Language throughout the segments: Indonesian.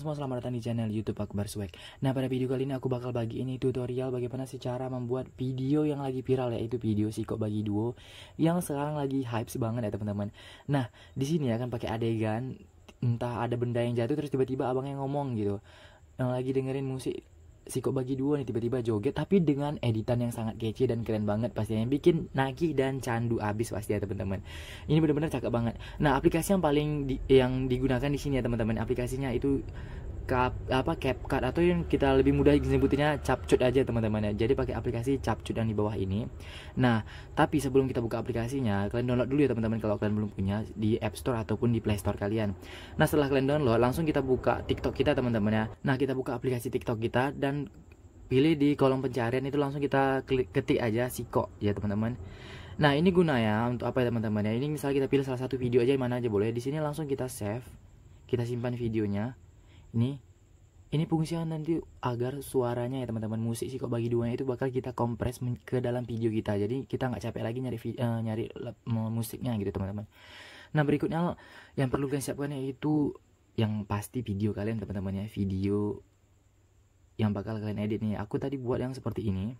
semua selamat datang di channel YouTube Akbar Swag. Nah pada video kali ini aku bakal bagi ini tutorial bagaimana sih cara membuat video yang lagi viral yaitu video si kok bagi duo yang sekarang lagi hype banget ya teman-teman. Nah di sini akan pakai adegan entah ada benda yang jatuh terus tiba-tiba abang yang ngomong gitu yang lagi dengerin musik Siko bagi dua nih tiba-tiba joget tapi dengan editan yang sangat kece dan keren banget pastinya bikin nagih dan candu abis pasti ya teman-teman. Ini benar-benar cakep banget. Nah, aplikasi yang paling di, yang digunakan di sini ya teman-teman. Aplikasinya itu cap apa CapCut atau yang kita lebih mudah disebutnya capcut aja teman-teman ya. Jadi pakai aplikasi capcut yang di bawah ini. Nah, tapi sebelum kita buka aplikasinya, kalian download dulu ya teman-teman kalau kalian belum punya di App Store ataupun di Play Store kalian. Nah, setelah kalian download, langsung kita buka TikTok kita teman-teman ya. Nah, kita buka aplikasi TikTok kita dan pilih di kolom pencarian itu langsung kita klik ketik aja siko ya teman-teman. Nah, ini guna ya untuk apa ya teman-teman ya. Ini misalnya kita pilih salah satu video aja mana aja boleh. Di sini langsung kita save. Kita simpan videonya ini ini fungsinya nanti agar suaranya ya teman-teman musik sih kok bagi duanya itu bakal kita kompres ke dalam video kita jadi kita nggak capek lagi nyari uh, nyari musiknya gitu teman-teman nah berikutnya yang perlu kalian siapkan yaitu yang pasti video kalian teman-teman ya video yang bakal kalian edit nih aku tadi buat yang seperti ini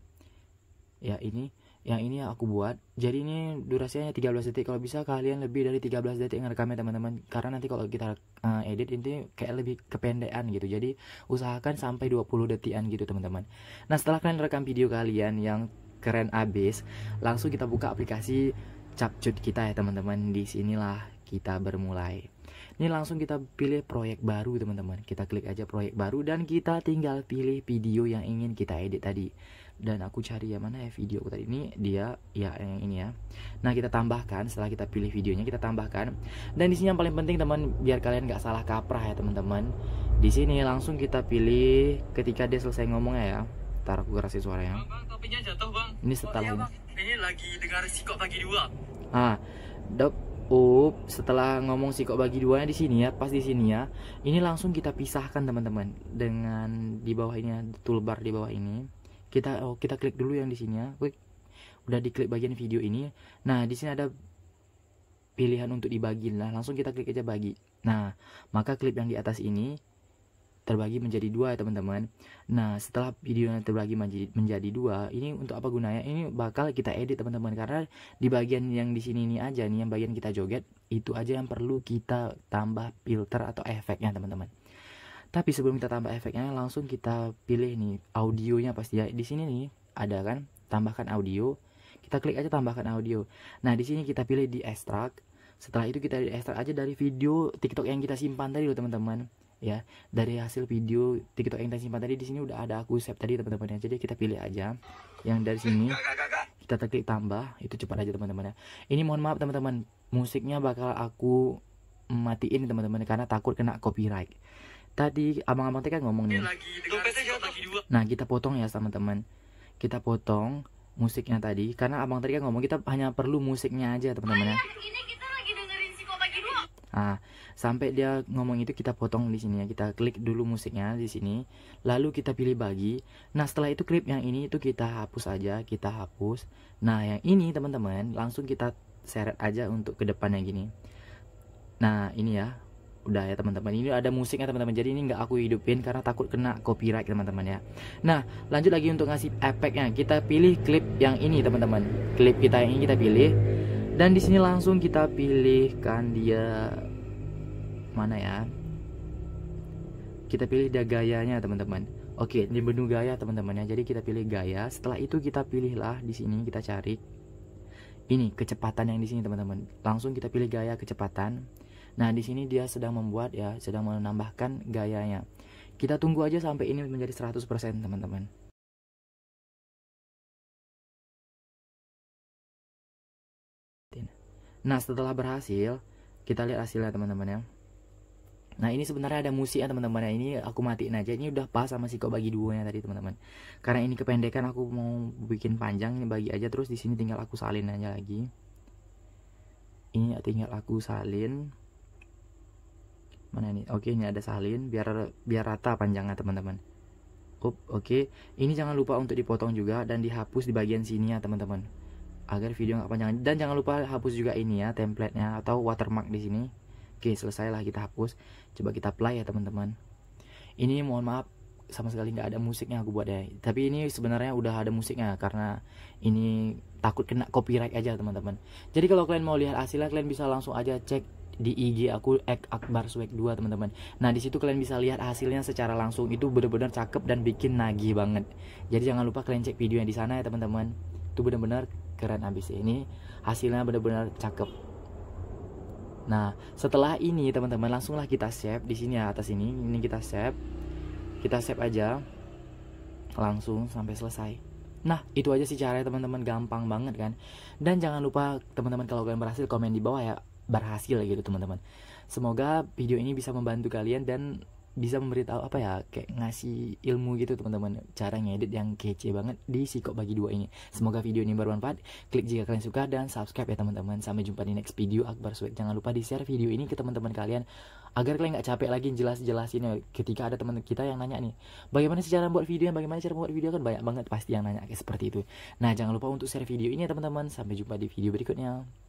ya ini yang ini aku buat jadi ini durasinya 13 detik kalau bisa kalian lebih dari 13 detik ngerekamnya teman-teman karena nanti kalau kita uh, edit ini kayak lebih kependekan gitu jadi usahakan sampai 20 detikan gitu teman-teman nah setelah kalian rekam video kalian yang keren abis langsung kita buka aplikasi capcut kita ya teman-teman di sinilah kita bermulai ini langsung kita pilih proyek baru teman-teman kita klik aja proyek baru dan kita tinggal pilih video yang ingin kita edit tadi dan aku cari ya mana ya video tadi ini dia ya yang ini ya nah kita tambahkan setelah kita pilih videonya kita tambahkan dan di sini yang paling penting teman biar kalian nggak salah kaprah ya teman-teman di sini langsung kita pilih ketika dia selesai ngomongnya ya ntar aku kerasi suara bang, ini setelah oh, iya, bang. ini lagi dengar sikok bagi dua ah dok up setelah ngomong sikok bagi duanya di sini ya pas di sini ya ini langsung kita pisahkan teman-teman dengan di bawah ini ya, toolbar di bawah ini kita oh kita klik dulu yang di sini ya klik udah diklik bagian video ini nah di sini ada pilihan untuk dibagi nah langsung kita klik aja bagi nah maka klip yang di atas ini terbagi menjadi dua ya teman-teman nah setelah video yang terbagi menjadi, menjadi dua ini untuk apa gunanya ini bakal kita edit teman-teman karena di bagian yang di sini ini aja nih yang bagian kita joget itu aja yang perlu kita tambah filter atau efeknya teman-teman tapi sebelum kita tambah efeknya langsung kita pilih nih audionya pasti ya di sini nih ada kan tambahkan audio kita klik aja tambahkan audio nah di sini kita pilih di extract setelah itu kita di extract aja dari video TikTok yang kita simpan tadi loh teman-teman ya dari hasil video TikTok yang kita simpan tadi di sini udah ada aku save tadi teman-teman ya jadi kita pilih aja yang dari sini kita klik tambah itu cepat aja teman-teman ya ini mohon maaf teman-teman musiknya bakal aku matiin teman-teman karena takut kena copyright tadi abang-abang tadi kan ngomong nih. Nah kita potong ya teman-teman. Kita potong musiknya tadi karena abang tadi kan ngomong kita hanya perlu musiknya aja teman-teman ya. Nah, sampai dia ngomong itu kita potong di sini ya. Kita klik dulu musiknya di sini, lalu kita pilih bagi. Nah, setelah itu klip yang ini itu kita hapus aja, kita hapus. Nah, yang ini teman-teman langsung kita seret aja untuk ke depannya gini. Nah, ini ya, udah ya teman-teman ini ada musiknya teman-teman jadi ini nggak aku hidupin karena takut kena copyright teman-teman ya nah lanjut lagi untuk ngasih efeknya kita pilih klip yang ini teman-teman klip kita yang ini kita pilih dan di sini langsung kita pilihkan dia mana ya kita pilih dia gayanya teman-teman oke di menu gaya teman-teman ya jadi kita pilih gaya setelah itu kita pilihlah di sini kita cari ini kecepatan yang di sini teman-teman langsung kita pilih gaya kecepatan Nah, di sini dia sedang membuat ya, sedang menambahkan gayanya. Kita tunggu aja sampai ini menjadi 100% teman-teman. Nah, setelah berhasil, kita lihat hasilnya teman-teman ya. Nah ini sebenarnya ada musik ya teman-teman ya Ini aku matiin aja Ini udah pas sama Siko bagi duanya tadi teman-teman Karena ini kependekan aku mau bikin panjang Ini bagi aja terus di sini tinggal aku salin aja lagi Ini tinggal aku salin mana ini? oke ini ada salin biar biar rata panjangnya teman-teman up oke ini jangan lupa untuk dipotong juga dan dihapus di bagian sini ya teman-teman agar video nggak panjang dan jangan lupa hapus juga ini ya templatenya atau watermark di sini oke selesailah kita hapus coba kita play ya teman-teman ini mohon maaf sama sekali nggak ada musiknya aku buat ya tapi ini sebenarnya udah ada musiknya karena ini takut kena copyright aja teman-teman jadi kalau kalian mau lihat hasilnya kalian bisa langsung aja cek di IG aku @akbarswag2 teman-teman. Nah, di situ kalian bisa lihat hasilnya secara langsung. Itu benar-benar cakep dan bikin nagih banget. Jadi jangan lupa kalian cek videonya di sana ya, teman-teman. Itu benar-benar keren abis ya. ini. Hasilnya benar-benar cakep. Nah, setelah ini teman-teman langsunglah kita save di sini ya atas ini. Ini kita save. Kita save aja. Langsung sampai selesai. Nah, itu aja sih caranya teman-teman gampang banget kan. Dan jangan lupa teman-teman kalau kalian berhasil komen di bawah ya berhasil gitu teman-teman semoga video ini bisa membantu kalian dan bisa memberitahu apa ya kayak ngasih ilmu gitu teman-teman cara ngedit yang kece banget di Sikok bagi dua ini semoga video ini bermanfaat klik jika kalian suka dan subscribe ya teman-teman sampai jumpa di next video Akbar Sweet jangan lupa di share video ini ke teman-teman kalian agar kalian nggak capek lagi jelas-jelasin ya, ketika ada teman kita yang nanya nih bagaimana cara buat video ya? bagaimana cara buat video kan banyak banget pasti yang nanya kayak seperti itu nah jangan lupa untuk share video ini ya teman-teman sampai jumpa di video berikutnya